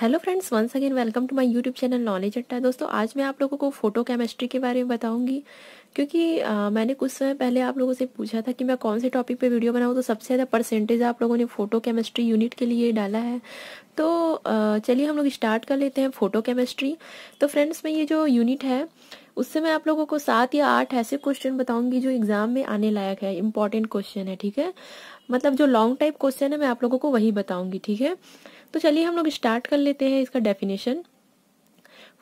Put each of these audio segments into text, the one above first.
hello friends once again welcome to my YouTube channel knowledge अट्टा दोस्तों आज मैं आप लोगों को फोटो केमिस्ट्री के बारे में बताऊंगी क्योंकि आ, मैंने कुछ समय पहले आप लोगों से पूछा था कि मैं कौन से टॉपिक पे वीडियो बनाऊँ तो सबसे ज़्यादा परसेंटेज आप लोगों ने फोटो केमिस्ट्री यूनिट के लिए डाला है तो चलिए हम लोग स्टार्ट कर लेते हैं फ़ोटो केमिस्ट्री तो फ्रेंड्स में ये जो यूनिट है उससे मैं आप लोगों को सात या आठ ऐसे क्वेश्चन बताऊंगी जो एग्जाम में आने लायक है इंपॉर्टेंट क्वेश्चन है ठीक है मतलब जो लॉन्ग टाइप क्वेश्चन है मैं आप लोगों को वही बताऊंगी ठीक है तो चलिए हम लोग स्टार्ट कर लेते हैं इसका डेफिनेशन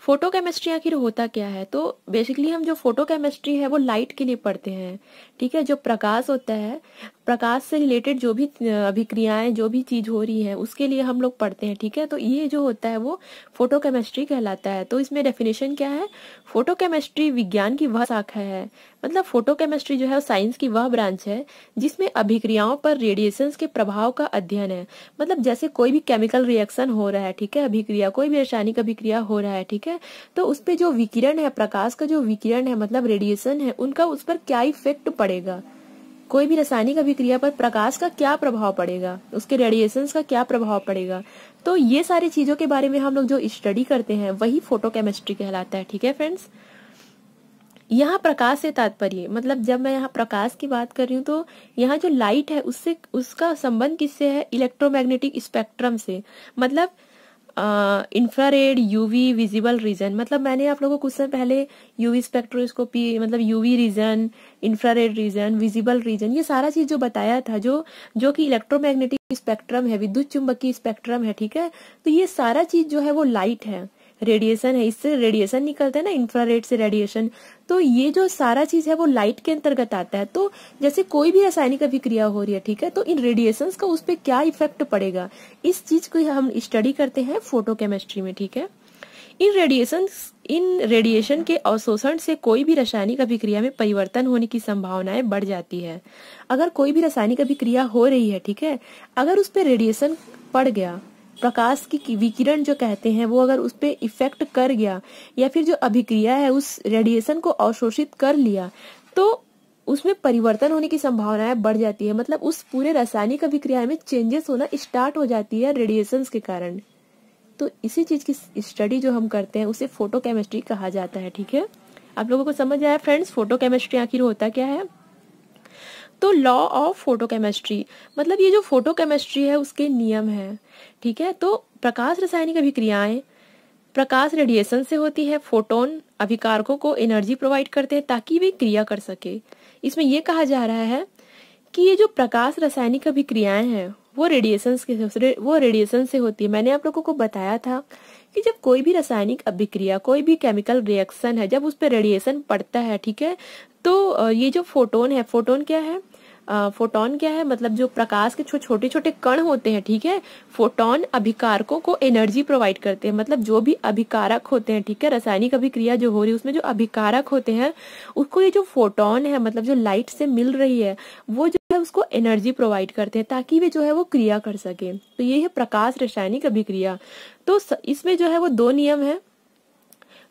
फोटो केमिस्ट्री आखिर होता क्या है तो बेसिकली हम जो फोटो केमिस्ट्री है वो लाइट के लिए पढ़ते हैं ठीक है जो प्रकाश होता है प्रकाश से रिलेटेड जो भी अभिक्रियाएं जो भी चीज हो रही है उसके लिए हम लोग पढ़ते हैं ठीक है तो ये जो होता है वो फोटोकेमिस्ट्री कहलाता है तो इसमें डेफिनेशन क्या है फोटोकेमिस्ट्री विज्ञान की वह शाखा है मतलब फोटोकेमिस्ट्री जो है साइंस की वह ब्रांच है जिसमें अभिक्रियाओं पर रेडिएशन के प्रभाव का अध्ययन है मतलब जैसे कोई भी केमिकल रिएक्शन हो रहा है ठीक है अभिक्रिया कोई भी रासायनिक अभिक्रिया हो रहा है ठीक है तो उस पर जो विकिरण है प्रकाश का जो विकिरण है मतलब रेडिएशन है उनका उस पर क्या इफेक्ट पड़ेगा कोई भी रासायनिक अभिक्रिया पर प्रकाश का क्या प्रभाव पड़ेगा उसके रेडिएशन का क्या प्रभाव पड़ेगा तो ये सारी चीजों के बारे में हम लोग जो स्टडी करते हैं वही फोटोकेमिस्ट्री कहलाता है ठीक है फ्रेंड्स यहाँ प्रकाश से तात्पर्य मतलब जब मैं यहाँ प्रकाश की बात कर रही हूँ तो यहाँ जो लाइट है उससे उसका संबंध किससे है इलेक्ट्रोमैग्नेटिक स्पेक्ट्रम से मतलब इंफ्रारेड यूवी विजिबल रीजन मतलब मैंने आप लोगों को कुछ समय पहले यूवी स्पेक्ट्रोस्कोपी मतलब UV region infrared region visible region ये सारा चीज जो बताया था जो जो कि इलेक्ट्रोमैग्नेटिक स्पेक्ट्रम है विद्युत चुंबकीय स्पेक्ट्रम है ठीक है तो ये सारा चीज जो है वो लाइट है रेडिएशन है इससे रेडिएशन निकलता है ना इंफ्रारेड से रेडिएशन तो ये जो सारा चीज है वो लाइट के अंतर्गत आता है तो जैसे कोई भी रासायनिक अभिक्रिया हो रही है ठीक है तो इन रेडिएशन का उस पर क्या इफेक्ट पड़ेगा इस चीज को हम स्टडी करते हैं फोटोकेमिस्ट्री में ठीक है इन रेडिएशन इन रेडिएशन के अवशोषण से कोई भी रासायनिक अभिक्रिया में परिवर्तन होने की संभावनाएं बढ़ जाती है अगर कोई भी रासायनिक अभिक्रिया हो रही है ठीक है अगर उस पर रेडिएशन पड़ गया प्रकाश की विकिरण जो कहते हैं वो अगर उस पर इफेक्ट कर गया या फिर जो अभिक्रिया है उस रेडिएशन को अवशोषित कर लिया तो उसमें परिवर्तन होने की संभावनाएं बढ़ जाती है मतलब उस पूरे रासायनिक अभिक्रिया में चेंजेस होना स्टार्ट हो जाती है रेडिएशन के कारण तो इसी चीज की स्टडी जो हम करते हैं उसे फोटो केमिस्ट्री कहा जाता है ठीक है आप लोगों को समझ आया फ्रेंड्स फोटो केमिस्ट्री आखिर होता क्या है तो लॉ ऑफ फोटो केमिस्ट्री मतलब ये जो फोटो केमिस्ट्री है उसके नियम है ठीक है तो प्रकाश रासायनिक अभिक्रियाएं प्रकाश रेडिएशन से होती है फोटोन अभिकारकों को एनर्जी प्रोवाइड करते हैं ताकि वे क्रिया कर सके इसमें यह कहा जा रहा है कि ये जो प्रकाश रासायनिक अभिक्रियाएं हैं वो रेडिएशन के वो रेडिएशन से होती है मैंने आप लोगों को बताया था कि जब कोई भी रासायनिक अभिक्रिया कोई भी केमिकल रिएक्शन है जब उस पर रेडिएशन पड़ता है ठीक है तो ये जो फोटोन है फोटोन क्या है फोटोन क्या है मतलब जो प्रकाश के छोटे छोटे कण होते हैं ठीक है फोटोन अभिकारकों को एनर्जी प्रोवाइड करते हैं मतलब जो भी अभिकारक होते हैं ठीक है रासायनिक अभिक्रिया जो हो रही है उसमें जो अभिकारक होते हैं उसको ये जो फोटोन है मतलब जो लाइट से मिल रही है वो मतलब उसको एनर्जी प्रोवाइड करते हैं ताकि वे जो है वो क्रिया कर सके तो ये है प्रकाश रासायनिक अभिक्रिया तो इसमें जो है वो दो नियम है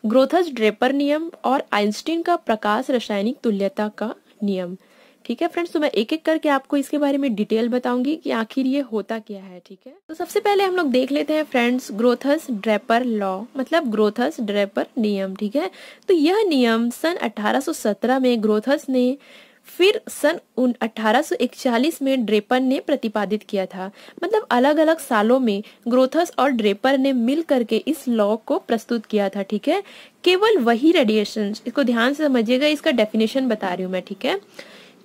ग्रोथस ड्रेपर नियम और आइंस्टीन का प्रकाश रासायनिक तुल्यता का नियम ठीक है फ्रेंड्स तो मैं एक एक करके आपको इसके बारे में डिटेल बताऊंगी कि आखिर ये होता क्या है ठीक है तो सबसे पहले हम लोग देख लेते हैं फ्रेंड्स ग्रोथस ड्रेपर लॉ मतलब ग्रोथस ड्रेपर नियम ठीक है तो यह नियम सन 1817 में ग्रोथस ने फिर सन अठारह में ड्रेपर ने प्रतिपादित किया था मतलब अलग अलग सालों में ग्रोथस और ड्रेपर ने मिल करके इस लॉ को प्रस्तुत किया था ठीक है केवल वही रेडिएशन इसको ध्यान से समझिएगा इसका डेफिनेशन बता रही हूँ मैं ठीक है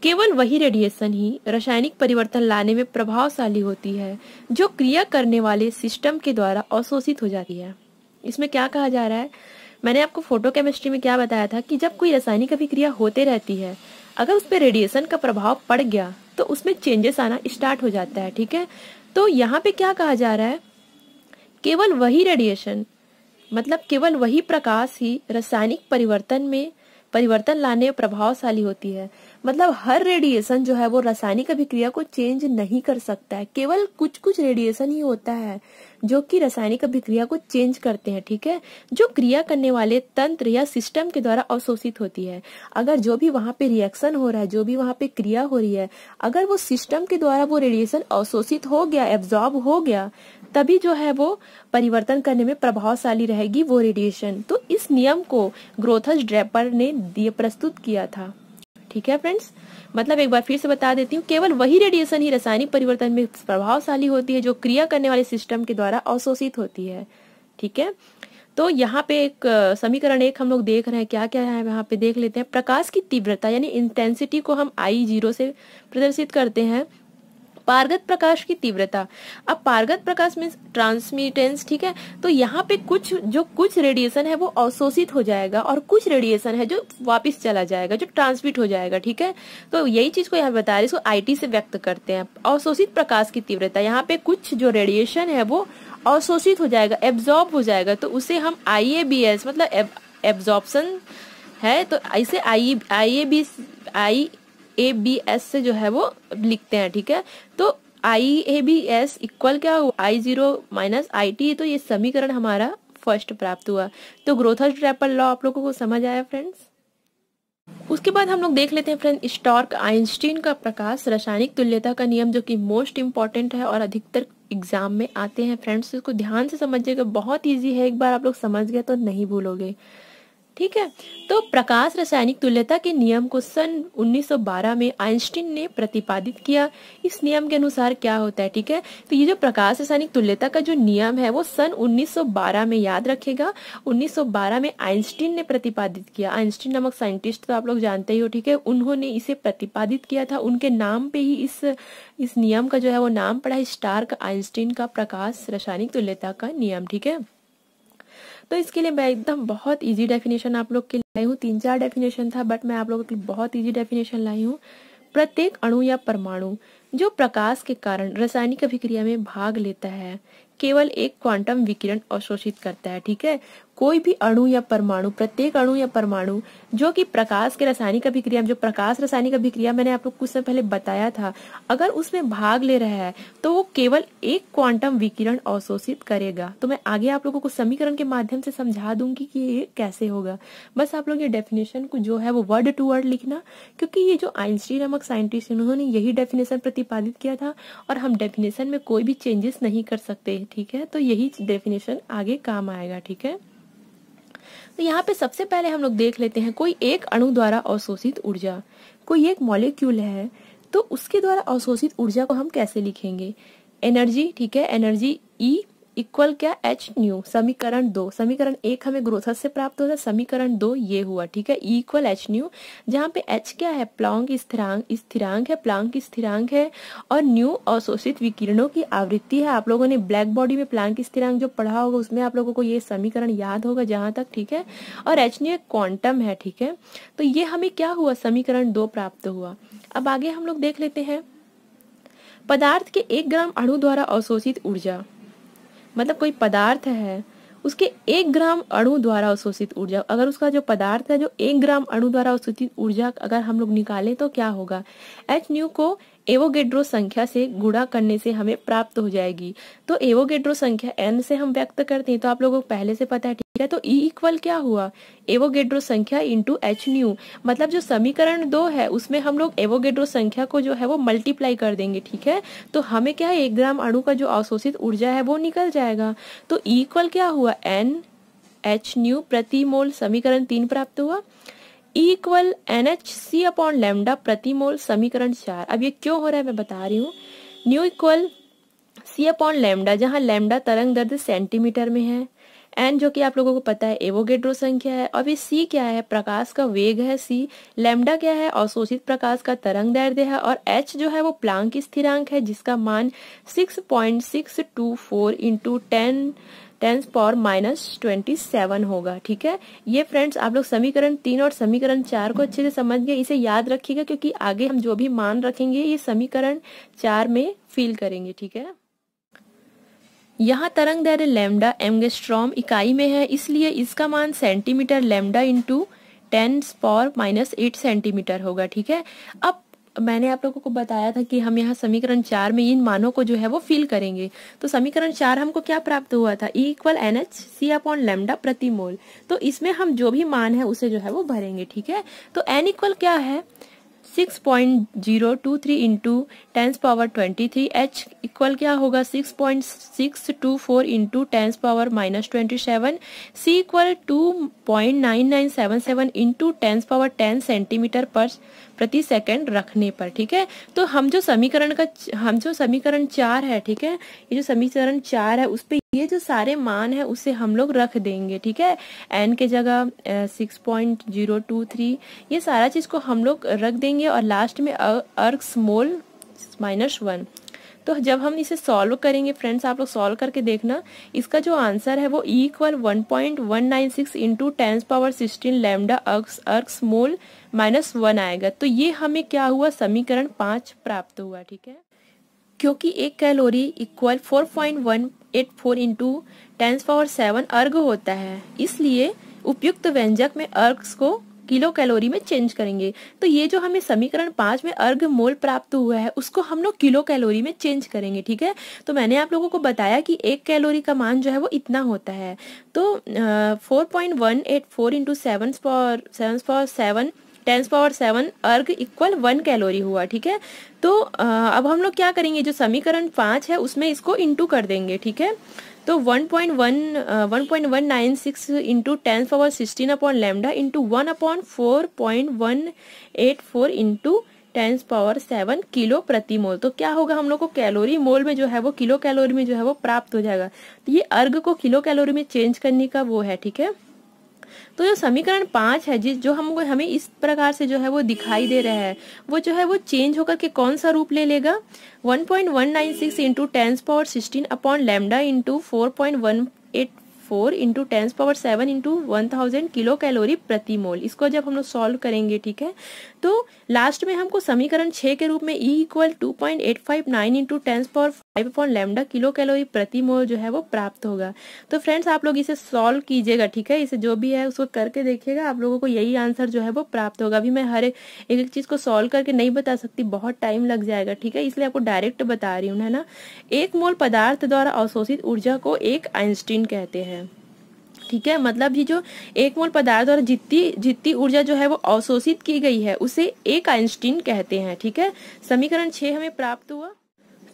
केवल वही रेडिएशन ही रासायनिक परिवर्तन लाने में प्रभावशाली होती है जो क्रिया करने वाले सिस्टम के द्वारा अवशोषित हो जाती है इसमें क्या कहा जा रहा है मैंने आपको फोटो केमिस्ट्री में क्या बताया था कि जब कोई रासायनिक अभिक्रिया होते रहती है अगर उस पर रेडिएशन का प्रभाव पड़ गया तो उसमें चेंजेस आना स्टार्ट हो जाता है ठीक है तो यहाँ पे क्या कहा जा रहा है केवल वही रेडिएशन मतलब केवल वही प्रकाश ही रासायनिक परिवर्तन में परिवर्तन लाने में प्रभावशाली होती है मतलब हर रेडिएशन जो है वो रासायनिक अभिक्रिया को चेंज नहीं कर सकता है केवल कुछ कुछ रेडिएशन ही होता है जो कि रासायनिक अभिक्रिया को चेंज करते हैं ठीक है जो क्रिया करने वाले तंत्र या सिस्टम के द्वारा अवशोषित होती है अगर जो भी वहां पे रिएक्शन हो रहा है जो भी वहां पे क्रिया हो रही है अगर वो सिस्टम के द्वारा वो रेडिएशन अवशोषित हो गया एब्जॉर्ब हो गया तभी जो है वो परिवर्तन करने में प्रभावशाली रहेगी वो रेडिएशन तो इस नियम को ग्रोथस ड्रेपर ने प्रस्तुत किया था ठीक है फ्रेंड्स मतलब एक बार फिर से बता देती हूँ केवल वही रेडिएशन ही रासायनिक परिवर्तन में प्रभावशाली होती है जो क्रिया करने वाले सिस्टम के द्वारा अवशोषित होती है ठीक है तो यहाँ पे एक समीकरण एक हम लोग देख रहे हैं क्या क्या है यहाँ पे देख लेते हैं प्रकाश की तीव्रता यानी इंटेंसिटी को हम आई जीरो से प्रदर्शित करते हैं पारगत प्रकाश की तीव्रता अब पारगत प्रकाश मीन्स ट्रांसमिटेंस ठीक है तो यहाँ पे कुछ जो कुछ रेडिएशन है वो अवशोषित हो जाएगा और कुछ रेडिएशन है जो वापस चला जाएगा जो ट्रांसमिट हो जाएगा ठीक है तो यही चीज को यहाँ बता रहे इसको टी से व्यक्त करते हैं अवशोषित प्रकाश की तीव्रता यहाँ पे कुछ जो रेडिएशन है वो अवशोषित हो जाएगा एब्जॉर्ब हो जाएगा तो उसे हम आई मतलब एब्जॉर्बन है तो इसे I I A B I A B S से जो है वो लिखते हैं ठीक है तो I A B S equal क्या I zero minus I T तो ये समीकरण हमारा फर्स्ट प्राप्त हुआ तो ग्रोथर्स ट्रैपल लॉ आप लोगों को समझ आया फ्रेंड्स उसके बाद हम लोग देख लेते हैं फ्रेंड स्टॉर्क आइंस्टीन का प्रकाश रासायनिक तुल्यता का नियम जो कि मोस्ट इम्पॉर्टेंट है और अधिकतर एग्जाम में आते हैं फ्रेंड्स इसको ध्यान से समझिएगा बहुत ईजी है एक बार आप लोग समझ गए तो नहीं भूलोगे ठीक है तो प्रकाश रासायनिक तुल्यता के नियम को सन 1912 में आइंस्टीन ने प्रतिपादित किया इस नियम के अनुसार क्या होता है ठीक है तो ये जो प्रकाश रासायनिक तुल्यता का जो नियम है वो सन 1912 में याद रखेगा 1912 में आइंस्टीन ने प्रतिपादित किया आइंस्टीन नामक साइंटिस्ट तो आप लोग जानते ही हो ठीक है उन्होंने इसे प्रतिपादित किया था उनके नाम पे ही इस इस नियम का जो है वो नाम पड़ा है स्टार्क आइंस्टीन का प्रकाश रासायनिक तुल्यता का नियम ठीक है तो इसके लिए मैं एकदम बहुत इजी डेफिनेशन आप लोग के लाई हूँ तीन चार डेफिनेशन था बट मैं आप लोगों के लिए बहुत इजी डेफिनेशन लाई हूँ प्रत्येक अणु या परमाणु जो प्रकाश के कारण रासायनिक अभिक्रिया में भाग लेता है केवल एक क्वांटम विकिरण अवशोषित करता है ठीक है कोई भी अणु या परमाणु प्रत्येक अणु या परमाणु जो कि प्रकाश के रासायनिक अभिक्रिया जो प्रकाश रासायनिक अभिक्रिया मैंने आप लोग कुछ समय पहले बताया था अगर उसमें भाग ले रहा है तो वो केवल एक क्वांटम विकिरण अवशोषित करेगा तो मैं आगे आप लोगों को समीकरण के माध्यम से समझा दूंगी कि ये कैसे होगा बस आप लोग ये डेफिनेशन को जो है वो वर्ड टू वर्ड लिखना क्योंकि ये जो आइंस्टीन नामक साइंटिस्ट उन्होंने यही डेफिनेशन प्रतिपादित किया था और हम डेफिनेशन में कोई भी चेंजेस नहीं कर सकते ठीक है तो यही डेफिनेशन आगे काम आएगा ठीक है तो यहाँ पे सबसे पहले हम लोग देख लेते हैं कोई एक अणु द्वारा अवशोषित ऊर्जा कोई एक मॉलिक्यूल है तो उसके द्वारा अवशोषित ऊर्जा को हम कैसे लिखेंगे एनर्जी ठीक है एनर्जी ई e इक्वल क्या एच न्यू समीकरण दो समीकरण एक हमें ग्रोथस से प्राप्त होता है समीकरण दो ये हुआ ठीक है इक्वल एच न्यू जहाँ पे एच क्या है प्लांग स्थिरांक स्थिरांक है प्लांग स्थिरांक है और न्यू अवशोषित विकिरणों की आवृत्ति है आप लोगों ने ब्लैक बॉडी में प्लांग स्थिरांक जो पढ़ा होगा उसमें आप लोगों को ये समीकरण याद होगा जहां तक ठीक है और एच न्यू एक क्वांटम है ठीक है तो ये हमें क्या हुआ समीकरण दो प्राप्त हुआ अब आगे हम लोग देख लेते हैं पदार्थ के एक ग्राम अणु द्वारा अवशोषित ऊर्जा मतलब कोई पदार्थ है उसके एक ग्राम अणु द्वारा अवशोषित ऊर्जा अगर उसका जो पदार्थ है जो एक ग्राम अणु द्वारा अवशोषित ऊर्जा अगर हम लोग निकालें तो क्या होगा एच न्यू को एवोगेड्रो संख्या से गुणा करने से हमें प्राप्त हो जाएगी तो एवोगेड्रो संख्या एन से हम व्यक्त करते हैं तो आप लोगों को पहले से पता है ठीक है तो ई e इक्वल क्या हुआ एवोगेड्रो संख्या इंटू एच न्यू मतलब जो समीकरण दो है उसमें हम लोग एवोगेड्रो संख्या को जो है वो मल्टीप्लाई कर देंगे ठीक है तो हमें क्या है एक ग्राम अणु का जो अवशोषित ऊर्जा है वो निकल जाएगा तो इक्वल क्या हुआ एन एच न्यू प्रति मोल समीकरण तीन प्राप्त हुआ equal N H C upon lambda प्रतिमोल समीकरण चार अब ये क्यों हो रहा है मैं बता रही हूँ nu equal C upon lambda जहाँ लेमडा तरंग दर्द सेंटीमीटर में है एन जो कि आप लोगों को पता है एवोगेड्रो संख्या है अभी सी क्या है प्रकाश का वेग है सी लेमडा क्या है अवशोषित प्रकाश का तरंग दर्द है और एच जो है वो प्लांक स्थिरांक है जिसका मान 6.624 point six two four into ten tens power minus twenty seven होगा ठीक है ये फ्रेंड्स आप लोग समीकरण तीन और समीकरण चार को अच्छे से समझ गए इसे याद रखिएगा क्योंकि आगे हम जो भी मान रखेंगे ये समीकरण चार में फील करेंगे ठीक है यहाँ तरंग दैर्य लेमडा एमगेस्ट्रॉम इकाई में है इसलिए इसका मान centimetre lambda into tens power minus eight centimetre होगा ठीक है अब मैंने आप लोगों को बताया था कि हम यहाँ समीकरण चार में इन मानों को जो है वो फिल करेंगे तो समीकरण चार हमको क्या प्राप्त हुआ था equal N H C upon lambda प्रति मोल तो इसमें हम जो भी मान है उसे जो है वो भरेंगे ठीक है तो एन इक्वल क्या है six point zero two three into tens power twenty three H equal क्या होगा six point six two four into tens power minus twenty seven C equal two point nine nine seven seven into tens power ten centimetre पर प्रति second रखने पर ठीक है तो हम जो समीकरण का हम जो समीकरण चार है ठीक है ये जो समीकरण चार है उस पर ये जो सारे मान है उसे हम लोग रख देंगे ठीक है एन के जगह six point zero two three ये सारा चीज़ को हम लोग रख देंगे और लास्ट में अर्क स्मोल माइनस वन तो जब हम इसे सॉल्व करेंगे फ्रेंड्स आप लोग सॉल्व करके देखना इसका जो आंसर है वो equal one point one nine six into tens power sixteen lambda ergs ergs mole minus one आएगा तो ये हमें क्या हुआ समीकरण पाँच प्राप्त हुआ ठीक है क्योंकि एक calorie equal 4.184 point one eight four into tens power seven erg होता है इसलिए उपयुक्त व्यंजक में अर्घ को किलो कैलोरी में चेंज करेंगे तो ये जो हमें समीकरण पांच में अर्घ मोल प्राप्त हुआ है उसको हम लोग किलो कैलोरी में चेंज करेंगे ठीक है तो मैंने आप लोगों को बताया कि एक कैलोरी का मान जो है वो इतना होता है तो four point one eight four into seven four seven four seven tens power seven erg equal one calorie हुआ ठीक है तो अब हम लोग क्या करेंगे जो समीकरण पाँच है उसमें इसको इंटू कर देंगे ठीक है तो 1.1 into tens power sixteen upon lambda into one upon four point one eight four into tens power seven kilo प्रति मोल तो क्या होगा हम लोग को कैलोरी मोल में जो है वो किलो कैलोरी में जो है वो प्राप्त हो जाएगा तो ये अर्घ को किलो कैलोरी में चेंज करने का वो है ठीक है तो जो समीकरण पांच है जिस जो हम हमें इस प्रकार से जो है वो दिखाई दे रहा है वो जो है वो चेंज होकर के कौन सा रूप ले लेगा 1.196 point one nine six into tens power sixteen upon lambda into four point one eight four into tens power seven into one thousand kilo calorie प्रति मोल इसको जब हम लोग सॉल्व करेंगे ठीक है तो लास्ट में हमको समीकरण छः के रूप में E equal two point eight five nine into tens power five upon lambda kilo calorie प्रति मोल जो है वो प्राप्त होगा तो फ्रेंड्स आप लोग इसे सॉल्व कीजिएगा ठीक है इसे जो भी है उसको करके देखिएगा आप लोगों को यही आंसर जो है वो प्राप्त होगा अभी मैं हर एक एक चीज़ को सॉल्व करके नहीं बता सकती बहुत टाइम लग जाएगा ठीक है इसलिए आपको डायरेक्ट बता रही हूँ है ना एक मोल पदार्थ द्वारा अवशोषित ऊर्जा को एक आइंस्टीन कहते हैं ठीक है मतलब ये जो एक मोल पदार्थ और जितनी जितनी ऊर्जा जो है वो अवशोषित की गई है उसे एक आइंस्टीन कहते हैं ठीक है समीकरण छह हमें प्राप्त हुआ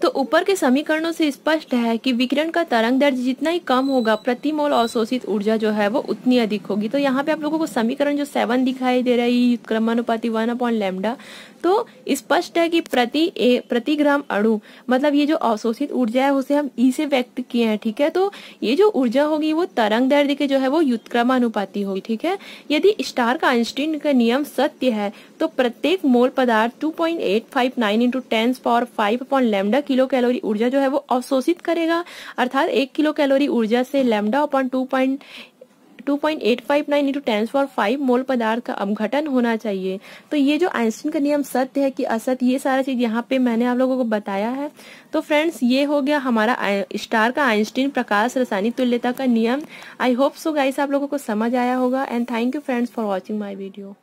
तो ऊपर के समीकरणों से स्पष्ट है कि विकिरण का तरंग दर्ज जितना ही कम होगा प्रति मोल अवशोषित ऊर्जा जो है वो उतनी अधिक होगी तो यहाँ पे आप लोगों को समीकरण जो सेवन दिखाई दे रहा है क्रमानुपाति वन अपॉन लेमडा तो स्पष्ट है कि प्रति ए, प्रति ग्राम अणु मतलब ये जो अवशोषित ऊर्जा है उसे हम ई e से व्यक्त किए हैं ठीक है तो ये जो ऊर्जा होगी वो तरंग दर्द के जो है वो युतक्रमानुपाती होगी ठीक है यदि स्टार का आइंस्टीन का नियम सत्य है तो प्रत्येक मोल पदार्थ two point eight five nine into ten power five upon lambda kilo calorie ऊर्जा जो है वो अवशोषित करेगा अर्थात एक किलो कैलोरी ऊर्जा से lambda upon two point 2.859 into tens four five mole पदार्थ का अवघटन होना चाहिए तो ये जो आइंस्टीन का नियम सत्य है कि असत्य ये सारा चीज यहाँ पे मैंने आप लोगों को बताया है तो फ्रेंड्स ये हो गया हमारा स्टार का आइंस्टीन प्रकाश रासायनिक तुल्यता का नियम आई होप सो गाइस आप लोगों को समझ आया होगा and thank you friends for watching my video